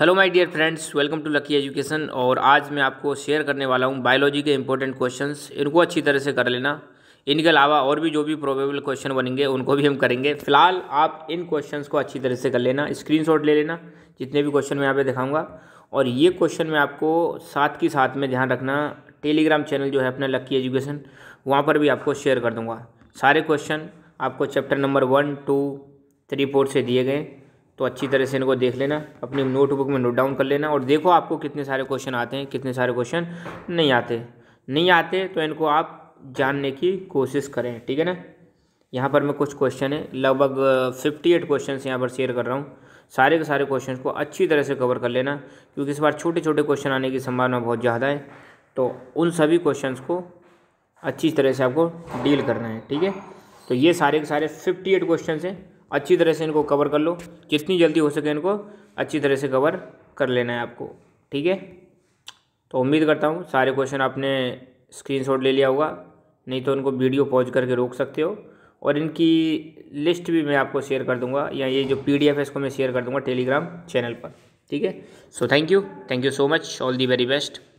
hello my dear friends welcome to Lucky Education और आज मैं आपको शेयर करने वाला हूँ बायोलॉजी के इंपॉर्टेंट क्वेश्चंस इनको अच्छी तरह से कर लेना इनके अलावा और भी जो भी प्रोबेबल क्वेश्चन बनेंगे उनको भी हम करेंगे फिलहाल आप इन क्वेश्चंस को अच्छी तरह से कर लेना स्क्रीन ले लेना जितने भी क्वेश्चन मैं यहाँ पर दिखाऊंगा और ये क्वेश्चन मैं आपको साथ के साथ में ध्यान रखना टेलीग्राम चैनल जो है अपना लक्की एजुकेशन वहाँ पर भी आपको शेयर कर दूँगा सारे क्वेश्चन आपको chapter number one two three four से दिए गए तो अच्छी तरह से इनको देख लेना अपनी नोटबुक में नोट डाउन कर लेना और देखो आपको कितने सारे क्वेश्चन आते हैं कितने सारे क्वेश्चन नहीं आते नहीं आते तो इनको आप जानने की कोशिश करें ठीक है ना यहाँ पर मैं कुछ क्वेश्चन है लगभग फिफ्टी एट क्वेश्चन यहाँ पर शेयर कर रहा हूँ सारे के सारे क्वेश्चन को अच्छी तरह से कवर कर लेना क्योंकि इस बार छोटे छोटे क्वेश्चन आने की संभावना बहुत ज़्यादा है तो उन सभी क्वेश्चन को अच्छी तरह से आपको डील करना है ठीक है तो ये सारे के सारे फिफ्टी एट क्वेश्चन हैं अच्छी तरह से इनको कवर कर लो जितनी जल्दी हो सके इनको अच्छी तरह से कवर कर लेना है आपको ठीक है तो उम्मीद करता हूँ सारे क्वेश्चन आपने स्क्रीनशॉट ले लिया होगा नहीं तो इनको वीडियो पॉज करके रोक सकते हो और इनकी लिस्ट भी मैं आपको शेयर कर दूंगा या ये जो पी डी एफ है इसको मैं शेयर कर दूंगा टेलीग्राम चैनल पर ठीक है so thank you thank you so much all the very best